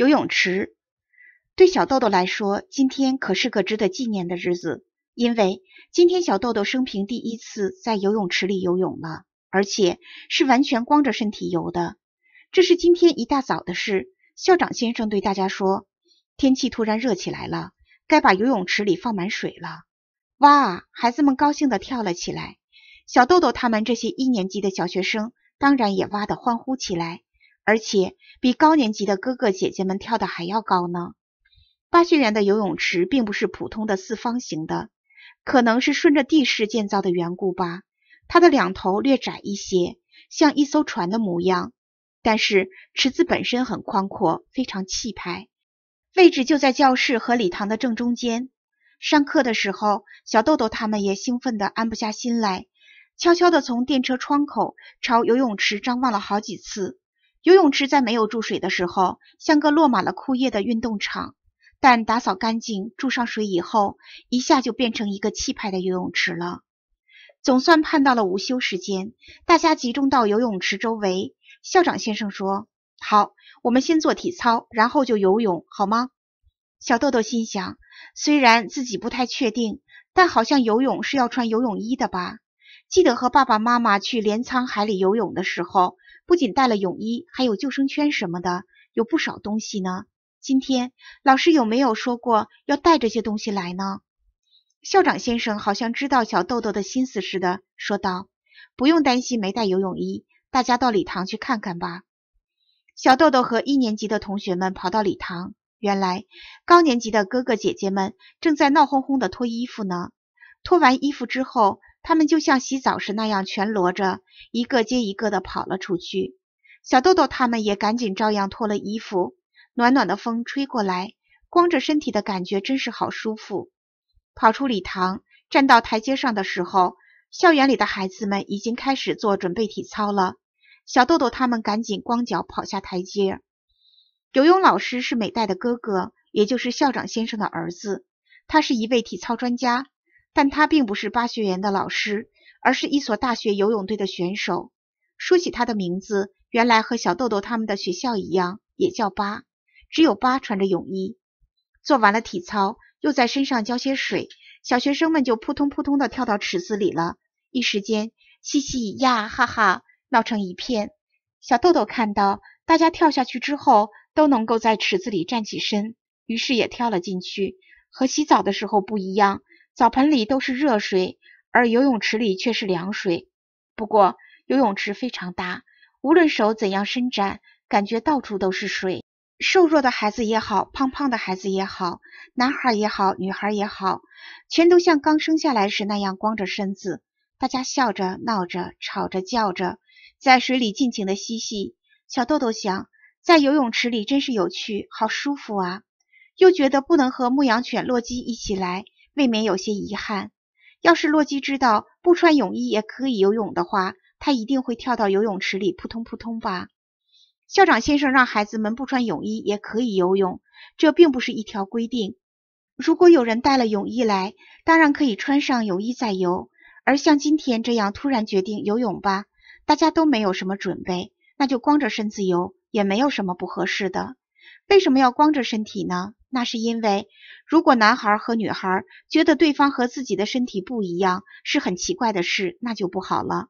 游泳池对小豆豆来说，今天可是个值得纪念的日子，因为今天小豆豆生平第一次在游泳池里游泳了，而且是完全光着身体游的。这是今天一大早的事。校长先生对大家说：“天气突然热起来了，该把游泳池里放满水了。”哇！孩子们高兴的跳了起来。小豆豆他们这些一年级的小学生，当然也哇的欢呼起来。而且比高年级的哥哥姐姐们跳的还要高呢。巴学园的游泳池并不是普通的四方形的，可能是顺着地势建造的缘故吧。它的两头略窄一些，像一艘船的模样，但是池子本身很宽阔，非常气派。位置就在教室和礼堂的正中间。上课的时候，小豆豆他们也兴奋的安不下心来，悄悄的从电车窗口朝游泳池张望了好几次。游泳池在没有注水的时候，像个落满了枯叶的运动场；但打扫干净、注上水以后，一下就变成一个气派的游泳池了。总算盼到了午休时间，大家集中到游泳池周围。校长先生说：“好，我们先做体操，然后就游泳，好吗？”小豆豆心想，虽然自己不太确定，但好像游泳是要穿游泳衣的吧？记得和爸爸妈妈去镰仓海里游泳的时候。不仅带了泳衣，还有救生圈什么的，有不少东西呢。今天老师有没有说过要带这些东西来呢？校长先生好像知道小豆豆的心思似的，说道：“不用担心没带游泳衣，大家到礼堂去看看吧。”小豆豆和一年级的同学们跑到礼堂，原来高年级的哥哥姐姐们正在闹哄哄的脱衣服呢。脱完衣服之后。他们就像洗澡时那样全裸着，一个接一个的跑了出去。小豆豆他们也赶紧照样脱了衣服。暖暖的风吹过来，光着身体的感觉真是好舒服。跑出礼堂，站到台阶上的时候，校园里的孩子们已经开始做准备体操了。小豆豆他们赶紧光脚跑下台阶。游泳老师是美代的哥哥，也就是校长先生的儿子。他是一位体操专家。但他并不是八学园的老师，而是一所大学游泳队的选手。说起他的名字，原来和小豆豆他们的学校一样，也叫八。只有八穿着泳衣，做完了体操，又在身上浇些水，小学生们就扑通扑通地跳到池子里了。一时间，嘻嘻呀，哈哈，闹成一片。小豆豆看到大家跳下去之后，都能够在池子里站起身，于是也跳了进去。和洗澡的时候不一样。澡盆里都是热水，而游泳池里却是凉水。不过游泳池非常大，无论手怎样伸展，感觉到处都是水。瘦弱的孩子也好，胖胖的孩子也好，男孩也好，女孩也好，全都像刚生下来时那样光着身子。大家笑着、闹着、吵着、叫着，在水里尽情的嬉戏。小豆豆想，在游泳池里真是有趣，好舒服啊！又觉得不能和牧羊犬洛基一起来。未免有些遗憾。要是洛基知道不穿泳衣也可以游泳的话，他一定会跳到游泳池里扑通扑通吧。校长先生让孩子们不穿泳衣也可以游泳，这并不是一条规定。如果有人带了泳衣来，当然可以穿上泳衣再游。而像今天这样突然决定游泳吧，大家都没有什么准备，那就光着身子游，也没有什么不合适的。为什么要光着身体呢？那是因为，如果男孩和女孩觉得对方和自己的身体不一样，是很奇怪的事，那就不好了。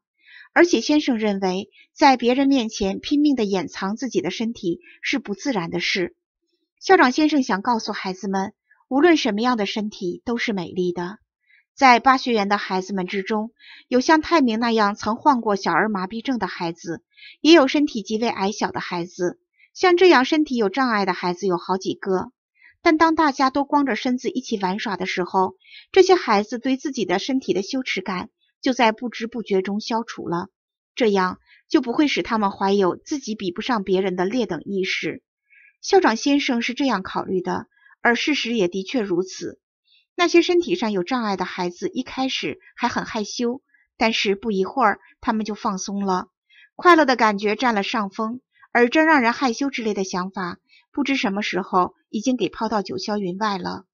而且，先生认为，在别人面前拼命地掩藏自己的身体是不自然的事。校长先生想告诉孩子们，无论什么样的身体都是美丽的。在巴学园的孩子们之中，有像泰明那样曾患过小儿麻痹症的孩子，也有身体极为矮小的孩子，像这样身体有障碍的孩子有好几个。但当大家都光着身子一起玩耍的时候，这些孩子对自己的身体的羞耻感就在不知不觉中消除了，这样就不会使他们怀有自己比不上别人的劣等意识。校长先生是这样考虑的，而事实也的确如此。那些身体上有障碍的孩子一开始还很害羞，但是不一会儿他们就放松了，快乐的感觉占了上风，而“真让人害羞”之类的想法不知什么时候。已经给抛到九霄云外了。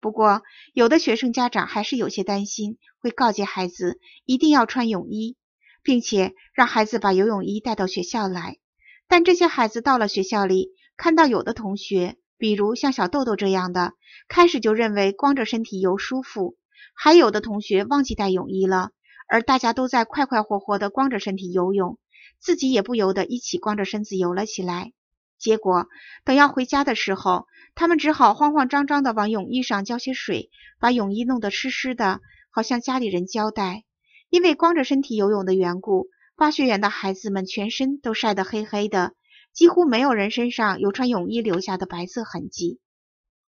不过，有的学生家长还是有些担心，会告诫孩子一定要穿泳衣，并且让孩子把游泳衣带到学校来。但这些孩子到了学校里，看到有的同学，比如像小豆豆这样的，开始就认为光着身体游舒服；还有的同学忘记带泳衣了，而大家都在快快活活的光着身体游泳，自己也不由得一起光着身子游了起来。结果，等要回家的时候，他们只好慌慌张张地往泳衣上浇些水，把泳衣弄得湿湿的，好像家里人交代。因为光着身体游泳的缘故，八学园的孩子们全身都晒得黑黑的，几乎没有人身上有穿泳衣留下的白色痕迹。